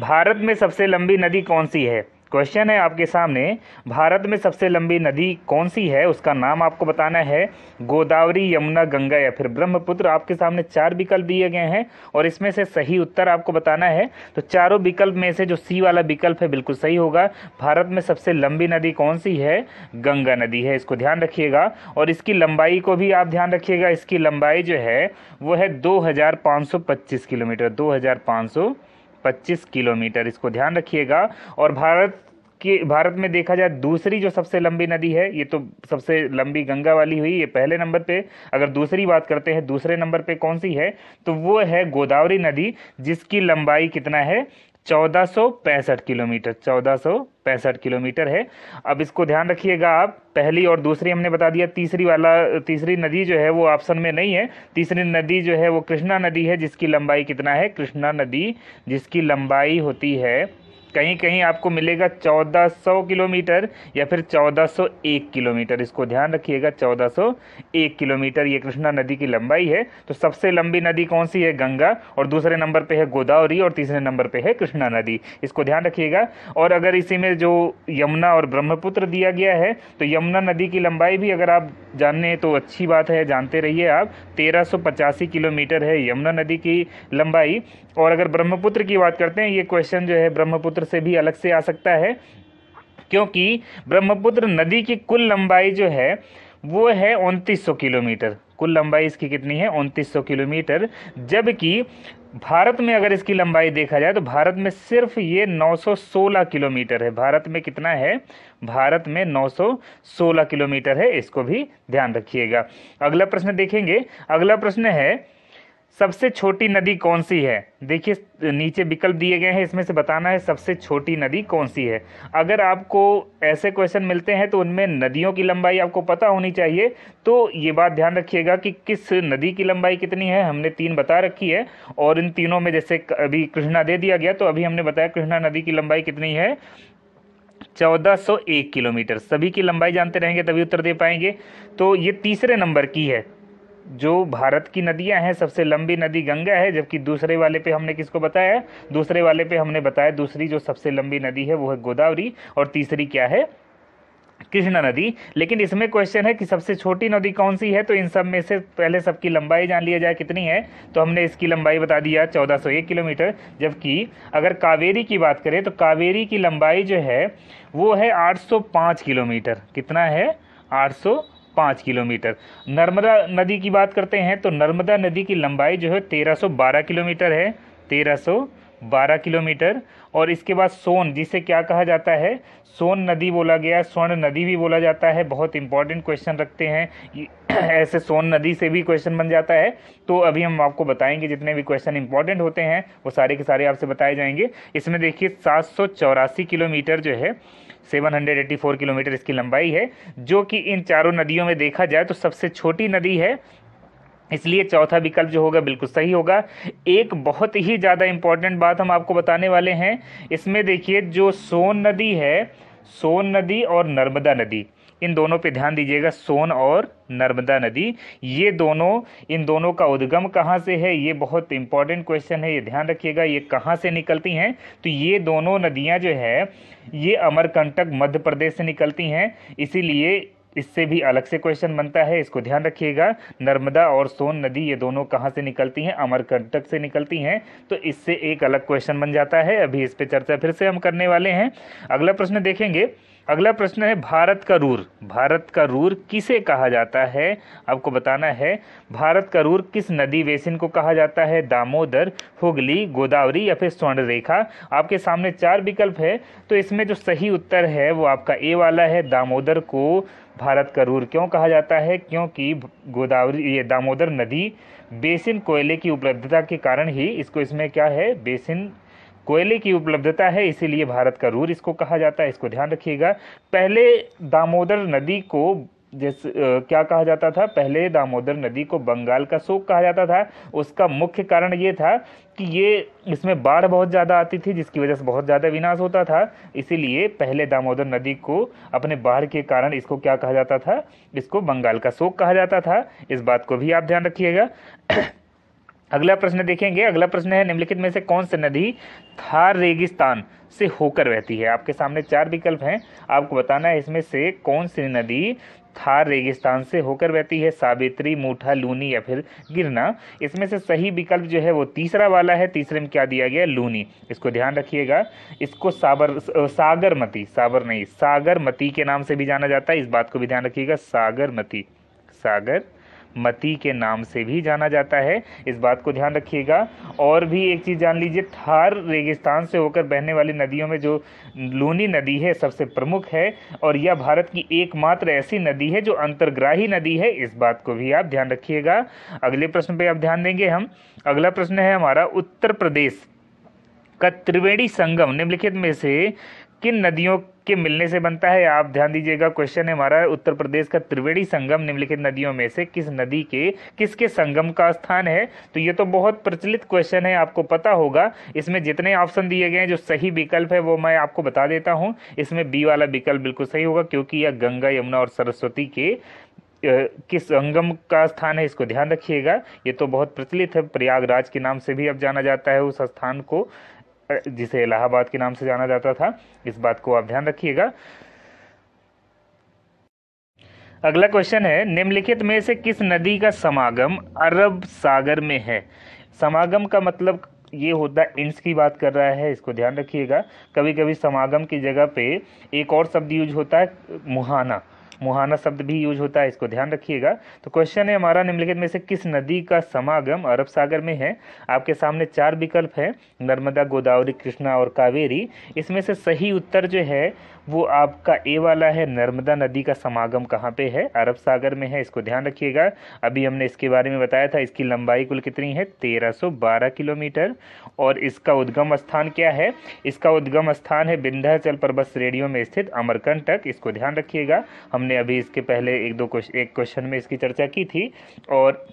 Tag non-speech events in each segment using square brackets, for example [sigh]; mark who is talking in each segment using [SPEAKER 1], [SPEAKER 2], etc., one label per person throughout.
[SPEAKER 1] भारत में सबसे लंबी नदी कौन सी है क्वेश्चन है आपके सामने भारत में सबसे लंबी नदी कौन सी है उसका नाम आपको बताना है गोदावरी यमुना गंगा या फिर ब्रह्मपुत्र आपके सामने चार विकल्प दिए गए हैं और इसमें से सही उत्तर आपको बताना है तो चारों विकल्प में से जो सी वाला विकल्प है बिल्कुल सही होगा भारत में सबसे लंबी नदी कौन सी है गंगा नदी है इसको ध्यान रखिएगा और इसकी लंबाई को भी आप ध्यान रखिएगा इसकी लंबाई जो है वो है दो किलोमीटर दो 25 किलोमीटर इसको ध्यान रखिएगा और भारत कि भारत में देखा जाए दूसरी जो सबसे लंबी नदी है ये तो सबसे लंबी गंगा वाली हुई ये पहले नंबर पे अगर दूसरी बात करते हैं दूसरे नंबर पे कौन सी है तो वो है गोदावरी नदी जिसकी लंबाई कितना है चौदह किलोमीटर चौदह किलोमीटर है अब इसको ध्यान रखिएगा आप पहली और दूसरी हमने बता दिया तीसरी वाला तीसरी नदी जो है वो ऑप्शन में नहीं है तीसरी नदी जो है वो कृष्णा नदी है जिसकी लंबाई कितना है कृष्णा नदी जिसकी लंबाई होती है कहीं कहीं आपको मिलेगा 1400 किलोमीटर या फिर 1401 किलोमीटर इसको ध्यान रखिएगा 1401 किलोमीटर ये कृष्णा नदी की लंबाई है तो सबसे लंबी नदी कौन सी है गंगा और दूसरे नंबर पे है गोदावरी और तीसरे नंबर पे है कृष्णा नदी इसको ध्यान रखिएगा और अगर इसी में जो यमुना और ब्रह्मपुत्र दिया गया है तो यमुना नदी की लंबाई भी अगर आप जानने तो अच्छी बात है जानते रहिए आप तेरह किलोमीटर है यमुना नदी की लंबाई और अगर ब्रह्मपुत्र की बात करते हैं ये क्वेश्चन जो है ब्रह्मपुत्र ब्रह्मपुत्र से भी अलग से आ सकता है क्योंकि ब्रह्मपुत्र नदी की कुल लंबाई जो है वो है उनतीस किलोमीटर कुल लंबाई इसकी कितनी है उनतीस किलोमीटर जबकि भारत में अगर इसकी लंबाई देखा जाए तो भारत में सिर्फ ये 916 किलोमीटर है भारत में कितना है भारत में 916 किलोमीटर है इसको भी ध्यान रखिएगा अगला प्रश्न देखेंगे अगला प्रश्न है सबसे छोटी नदी कौन सी है देखिए नीचे विकल्प दिए गए हैं इसमें से बताना है सबसे छोटी नदी कौन सी है अगर आपको ऐसे क्वेश्चन मिलते हैं तो उनमें नदियों की लंबाई आपको पता होनी चाहिए तो ये बात ध्यान रखिएगा कि किस नदी की लंबाई कितनी है हमने तीन बता रखी है और इन तीनों में जैसे अभी कृष्णा दे दिया गया तो अभी हमने बताया कृष्णा नदी की लंबाई कितनी है 1401 किलोमीटर सभी की लंबाई जानते रहेंगे तभी उत्तर दे पाएंगे तो ये तीसरे नंबर की है जो भारत की नदियां हैं सबसे लंबी नदी गंगा है जबकि दूसरे वाले पे हमने किसको बताया दूसरे वाले पे हमने बताया दूसरी जो सबसे लंबी नदी है वो है गोदावरी और तीसरी क्या है कृष्णा नदी लेकिन इसमें क्वेश्चन है कि सबसे छोटी नदी कौन सी है तो इन सब में से पहले सबकी लंबाई जान लिया जाए कितनी है तो हमने इसकी लंबाई बता दिया 1401 किलोमीटर जबकि अगर कावेरी की बात करें तो कावेरी की लंबाई जो है वो है 805 किलोमीटर कितना है सौ पाँच किलोमीटर नर्मदा नदी की बात करते हैं तो नर्मदा नदी की लंबाई जो है बारह किलोमीटर है तेरह बारह किलोमीटर और इसके बाद सोन जिसे क्या कहा जाता है सोन नदी बोला गया स्वर्ण नदी भी बोला जाता है बहुत इंपॉर्टेंट क्वेश्चन रखते हैं [clears throat] ऐसे सोन नदी से भी क्वेश्चन बन जाता है तो अभी हम आपको बताएंगे जितने भी क्वेश्चन इंपॉर्टेंट होते हैं वो सारे के सारे आपसे बताए जाएंगे इसमें देखिए सात किलोमीटर जो है 784 किलोमीटर इसकी लंबाई है जो कि इन चारों नदियों में देखा जाए तो सबसे छोटी नदी है इसलिए चौथा विकल्प जो होगा बिल्कुल सही होगा एक बहुत ही ज़्यादा इम्पॉर्टेंट बात हम आपको बताने वाले हैं इसमें देखिए जो सोन नदी है सोन नदी और नर्मदा नदी इन दोनों पे ध्यान दीजिएगा सोन और नर्मदा नदी ये दोनों इन दोनों का उद्गम कहाँ से है ये बहुत इंपॉर्टेंट क्वेश्चन है ये ध्यान रखिएगा ये कहाँ से निकलती हैं तो ये दोनों नदियाँ जो है ये अमरकंटक मध्य प्रदेश से निकलती हैं इसीलिए इससे भी अलग से क्वेश्चन बनता है इसको ध्यान रखिएगा नर्मदा और सोन नदी ये दोनों कहाँ से निकलती हैं अमरकंटक से निकलती हैं तो इससे एक अलग क्वेश्चन बन जाता है अभी इस पे चर्चा फिर से हम करने वाले हैं अगला प्रश्न देखेंगे अगला प्रश्न है भारत का रूर भारत का रूर किसे कहा जाता है आपको बताना है भारत का रूर किस नदी बेसिन को कहा जाता है दामोदर हुगली गोदावरी या फिर स्वर्ण रेखा आपके सामने चार विकल्प है तो इसमें जो सही उत्तर है वो आपका ए वाला है दामोदर को भारत का रूर क्यों कहा जाता है क्योंकि गोदावरी ये दामोदर नदी बेसिन कोयले की उपलब्धता के कारण ही इसको इसमें क्या है बेसिन कोयले की उपलब्धता है इसीलिए भारत का रूर इसको कहा जाता है इसको ध्यान रखिएगा पहले दामोदर नदी को जैसे क्या कहा जाता था पहले दामोदर नदी को बंगाल का शोक कहा जाता था उसका मुख्य कारण ये था कि ये इसमें बाढ़ बहुत ज़्यादा आती थी जिसकी वजह से बहुत ज़्यादा विनाश होता था इसीलिए पहले दामोदर नदी को अपने बाढ़ के कारण इसको क्या कहा जाता था इसको बंगाल का शोक कहा जाता था इस बात को भी आप ध्यान रखिएगा अगला प्रश्न देखेंगे अगला प्रश्न है निम्नलिखित में से कौन सी नदी थार रेगिस्तान से होकर बहती है आपके सामने चार विकल्प हैं आपको बताना है इसमें से कौन सी नदी थार रेगिस्तान से होकर बहती है सावित्री मूठा लूनी या फिर गिरना इसमें से सही विकल्प जो है वो तीसरा वाला है तीसरे में क्या दिया गया लूनी इसको ध्यान रखिएगा इसको साबर सागरमती साबर नहीं सागरमती के नाम से भी जाना जाता है इस बात को भी ध्यान रखिएगा सागरमती सागर मती के नाम से भी जाना जाता है इस बात को ध्यान रखिएगा और भी एक चीज़ जान लीजिए थार रेगिस्तान से होकर बहने वाली नदियों में जो लूनी नदी है सबसे प्रमुख है और यह भारत की एकमात्र ऐसी नदी है जो अंतर्ग्राही नदी है इस बात को भी आप ध्यान रखिएगा अगले प्रश्न पर आप ध्यान देंगे हम अगला प्रश्न है हमारा उत्तर प्रदेश का त्रिवेणी संगम निम्नलिखित में से किन नदियों के मिलने से बनता है आप ध्यान दीजिएगा क्वेश्चन है हमारा उत्तर प्रदेश का त्रिवेणी संगम निम्नलिखित नदियों में से किस नदी के किसके संगम का स्थान है तो ये तो बहुत प्रचलित क्वेश्चन है आपको पता होगा इसमें जितने ऑप्शन दिए गए हैं जो सही विकल्प है वो मैं आपको बता देता हूँ इसमें बी वाला विकल्प बिल्कुल सही होगा क्योंकि यह गंगा यमुना और सरस्वती के किस संगम का स्थान है इसको ध्यान रखिएगा ये तो बहुत प्रचलित है प्रयागराज के नाम से भी अब जाना जाता है उस स्थान को जिसे इलाहाबाद के नाम से जाना जाता था इस बात को आप ध्यान रखिएगा अगला क्वेश्चन है निम्नलिखित में से किस नदी का समागम अरब सागर में है समागम का मतलब ये होता है इंड्स की बात कर रहा है इसको ध्यान रखिएगा कभी कभी समागम की जगह पे एक और शब्द यूज होता है मुहाना मुहाना शब्द भी यूज होता है इसको ध्यान रखिएगा तो क्वेश्चन है हमारा निम्नलिखित में से किस नदी का समागम अरब सागर में है आपके सामने चार विकल्प है नर्मदा गोदावरी कृष्णा और कावेरी इसमें से सही उत्तर जो है वो आपका ए वाला है नर्मदा नदी का समागम कहाँ पे है अरब सागर में है इसको ध्यान रखिएगा अभी हमने इसके बारे में बताया था इसकी लंबाई कुल कितनी है 1312 किलोमीटर और इसका उद्गम स्थान क्या है इसका उद्गम स्थान है बिंध्याचल पर्वत रेडियो में स्थित अमरकंटक इसको ध्यान रखिएगा हमने अभी इसके पहले एक दो क्वेश्चन एक क्वेश्चन में इसकी चर्चा की थी और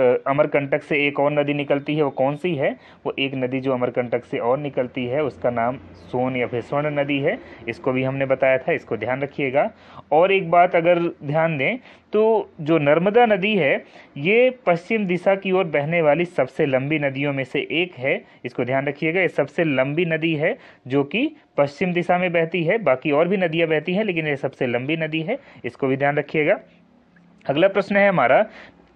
[SPEAKER 1] अमरकंटक से एक और नदी निकलती है वो कौन सी है वो एक नदी जो अमरकंटक से और निकलती है उसका नाम सोन या फिर स्वर्ण नदी है इसको भी हमने बताया था इसको ध्यान रखिएगा और एक बात अगर ध्यान दें तो जो नर्मदा नदी है ये पश्चिम दिशा की ओर बहने वाली सबसे लंबी नदियों में से एक है इसको ध्यान रखिएगा ये सबसे लंबी नदी है जो कि पश्चिम दिशा में बहती है बाकी और भी नदियाँ बहती हैं लेकिन ये सबसे लंबी नदी है इसको भी ध्यान रखिएगा अगला प्रश्न है हमारा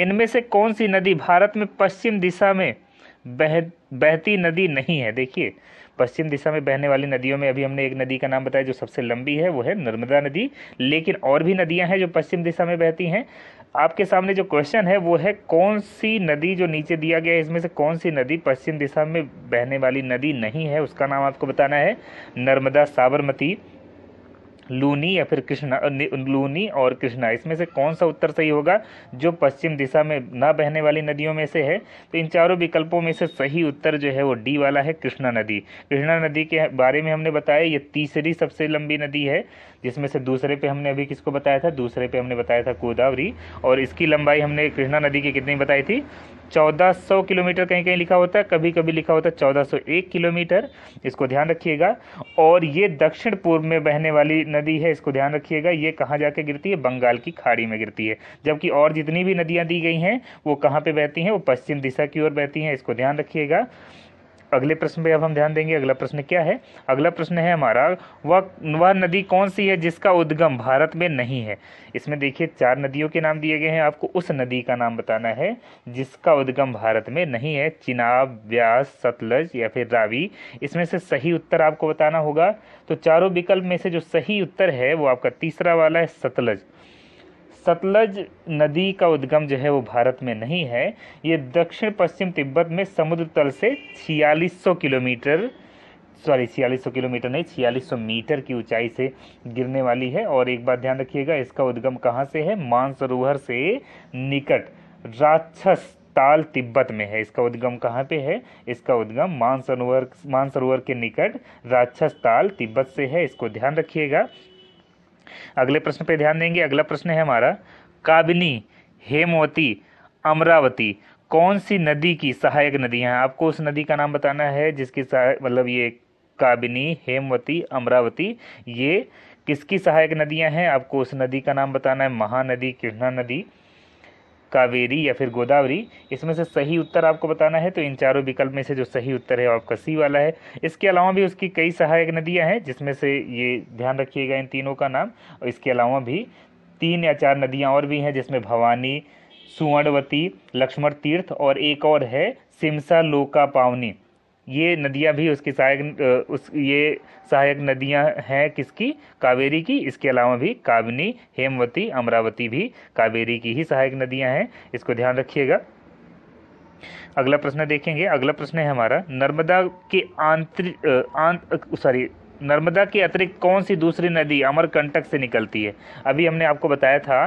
[SPEAKER 1] इनमें से कौन सी नदी भारत में पश्चिम दिशा में बह बहती नदी नहीं है देखिए पश्चिम दिशा में बहने वाली नदियों में अभी हमने एक नदी का नाम बताया जो सबसे लंबी है वो है नर्मदा नदी लेकिन और भी नदियां हैं जो पश्चिम दिशा में बहती हैं आपके सामने जो क्वेश्चन है वो है कौन सी नदी जो नीचे दिया गया है इसमें से कौन सी नदी पश्चिम दिशा में बहने वाली नदी नहीं है उसका नाम आपको बताना है नर्मदा साबरमती लूनी या फिर कृष्णा लूनी और कृष्णा इसमें से कौन सा उत्तर सही होगा जो पश्चिम दिशा में ना बहने वाली नदियों में से है तो इन चारों विकल्पों में से सही उत्तर जो है वो डी वाला है कृष्णा नदी कृष्णा नदी के बारे में हमने बताया ये तीसरी सबसे लंबी नदी है जिसमें से दूसरे पे हमने अभी किसको बताया था दूसरे पे हमने बताया था गोदावरी और इसकी लंबाई हमने कृष्णा नदी की कितनी बताई थी 1400 किलोमीटर कहीं कहीं लिखा होता है कभी कभी लिखा होता है 1401 किलोमीटर इसको ध्यान रखिएगा और ये दक्षिण पूर्व में बहने वाली नदी है इसको ध्यान रखिएगा ये कहाँ जाके गिरती है बंगाल की खाड़ी में गिरती है जबकि और जितनी भी नदियाँ दी गई हैं वो कहाँ पर बहती हैं वो पश्चिम दिशा की ओर बहती हैं इसको ध्यान रखिएगा अगले प्रश्न पे अब हम ध्यान देंगे अगला प्रश्न क्या है अगला प्रश्न है हमारा वह वह नदी कौन सी है जिसका उद्गम भारत में नहीं है इसमें देखिए चार नदियों के नाम दिए गए हैं आपको उस नदी का नाम बताना है जिसका उद्गम भारत में नहीं है चिनाब व्यास सतलज या फिर रावी इसमें से सही उत्तर आपको बताना होगा तो चारों विकल्प में से जो सही उत्तर है वो आपका तीसरा वाला है सतलज सतलज नदी का उद्गम जो है वो भारत में नहीं है ये दक्षिण पश्चिम तिब्बत में समुद्र तल से 4600 किलोमीटर सॉरी 4600 किलोमीटर नहीं 4600 मीटर की ऊंचाई से गिरने वाली है और एक बात ध्यान रखिएगा इसका उद्गम कहाँ से है मानसरोवर से निकट राक्षस ताल तिब्बत में है इसका उद्गम कहाँ पे है इसका उद्गम मानसरोवर मानसरोवर के निकट राक्षस ताल तिब्बत से है इसको ध्यान रखिएगा अगले प्रश्न पे ध्यान देंगे अगला प्रश्न है हमारा काबिनी हेमवती अमरावती कौन सी नदी की सहायक नदियां है आपको उस नदी का नाम बताना है जिसकी मतलब ये काबिनी हेमवती अमरावती ये किसकी सहायक नदियां हैं आपको उस नदी का नाम बताना है महानदी कृष्णा नदी कावेरी या फिर गोदावरी इसमें से सही उत्तर आपको बताना है तो इन चारों विकल्प में से जो सही उत्तर है वो आपका सी वाला है इसके अलावा भी उसकी कई सहायक नदियां हैं जिसमें से ये ध्यान रखिएगा इन तीनों का नाम और इसके अलावा भी तीन या चार नदियां और भी हैं जिसमें भवानी सुवर्णवती लक्ष्मण तीर्थ और एक और है सिमसा लोका पावनी ये नदियाँ भी उसकी सहायक उस ये सहायक नदियाँ हैं किसकी कावेरी की इसके अलावा भी काबिनी हेमवती अमरावती भी कावेरी की ही सहायक नदियाँ हैं इसको ध्यान रखिएगा अगला प्रश्न देखेंगे अगला प्रश्न है हमारा नर्मदा के आंतरिक आंत सॉरी नर्मदा के अतिरिक्त कौन सी दूसरी नदी अमरकंटक से निकलती है अभी हमने आपको बताया था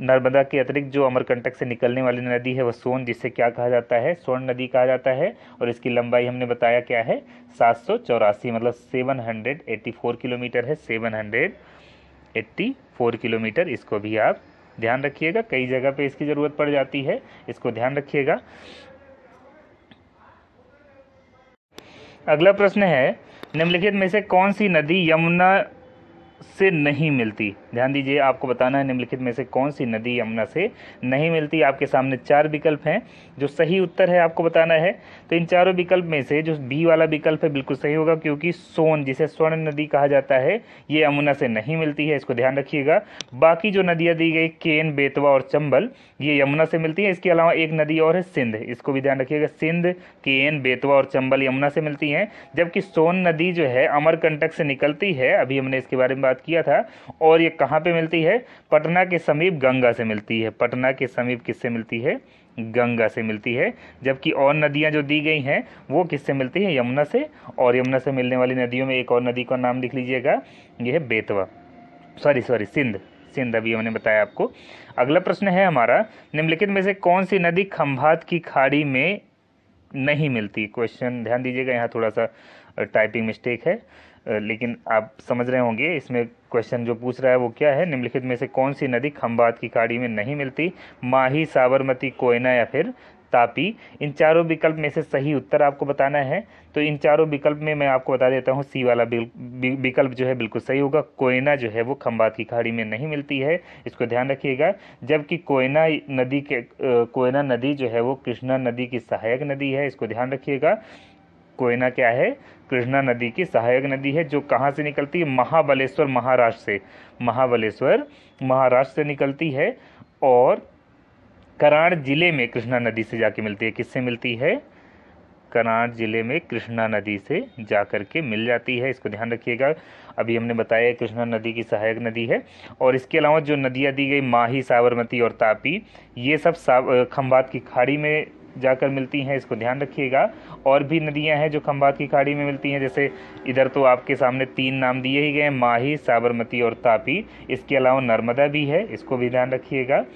[SPEAKER 1] नर्मदा के अतिरिक्त जो अमरकंटक से निकलने वाली नदी है वह सोन जिसे क्या कहा जाता है स्वर्ण नदी कहा जाता है और इसकी लंबाई हमने बताया क्या है सात सौ चौरासी मतलब seven hundred eighty four kilometre है seven hundred eighty four kilometre इसको भी आप ध्यान रखिएगा कई जगह पे इसकी ज़रूरत पड़ जाती है इसको ध्यान रखिएगा अगला प्रश्न है निम्नलिखित में से कौन सी नदी यमुना से नहीं मिलती ध्यान दीजिए आपको बताना है निम्नलिखित में से कौन सी नदी यमुना से नहीं मिलती आपके सामने चार विकल्प हैं जो सही उत्तर है आपको बताना है तो इन चारों विकल्प में से जो बी वाला विकल्प है बिल्कुल सही होगा क्योंकि सोन जिसे स्वर्ण नदी कहा जाता है ये यमुना से नहीं मिलती है इसको ध्यान रखिएगा बाकी जो नदियाँ दी गई केन बेतवा और चंबल ये यमुना से मिलती है इसके अलावा एक नदी और है सिंध इसको भी ध्यान रखिएगा सिंध केन बेतवा और चंबल यमुना से मिलती हैं जबकि सोन नदी जो है अमरकंटक से निकलती है अभी हमने इसके बारे में बात किया था और ये कहाँ पे मिलती है पटना के समीप गंगा से मिलती है पटना के समीप किससे मिलती है गंगा से मिलती है जबकि और नदियाँ जो दी गई हैं वो किससे मिलती हैं यमुना से और यमुना से मिलने वाली नदियों में एक और नदी का नाम लिख लीजिएगा यह है बेतवा सॉरी सॉरी सिंध सिंध अभी हमने बताया आपको अगला प्रश्न है हमारा निम्नलिखित में से कौन सी नदी खंभात की खाड़ी में नहीं मिलती क्वेश्चन ध्यान दीजिएगा यहाँ थोड़ा सा टाइपिंग मिस्टेक है लेकिन आप समझ रहे होंगे इसमें क्वेश्चन जो पूछ रहा है वो क्या है निम्नलिखित में से कौन सी नदी खम्बात की खाड़ी में नहीं मिलती माही साबरमती कोयना या फिर तापी इन चारों विकल्प में से सही उत्तर आपको बताना है तो इन चारों विकल्प में मैं आपको बता देता हूँ सी वाला विकल्प जो है बिल्कुल सही होगा कोयना जो है वो खम्बात की खाड़ी में नहीं मिलती है इसको ध्यान रखिएगा जबकि कोयना नदी के कोयना नदी जो है वो कृष्णा नदी की सहायक नदी है इसको ध्यान रखिएगा कोयना क्या है कृष्णा नदी की सहायक नदी है जो कहाँ से निकलती है महाबलेश्वर महाराष्ट्र से महाबलेश्वर महाराष्ट्र से निकलती है और कराड़ जिले में कृष्णा नदी से जाके मिलती है किससे मिलती है कराड़ जिले में कृष्णा नदी से जा कर के मिल जाती है इसको ध्यान रखिएगा अभी हमने बताया कृष्णा नदी की सहायक नदी है और इसके अलावा जो नदियाँ दी गई माही साबरमती और तापी ये सब खम्बात की खाड़ी में जाकर मिलती हैं इसको ध्यान रखिएगा और भी नदियां हैं जो खम्भात की खाड़ी में मिलती हैं जैसे इधर तो आपके सामने तीन नाम दिए ही गए माही साबरमती और तापी इसके अलावा नर्मदा भी है इसको भी ध्यान रखिएगा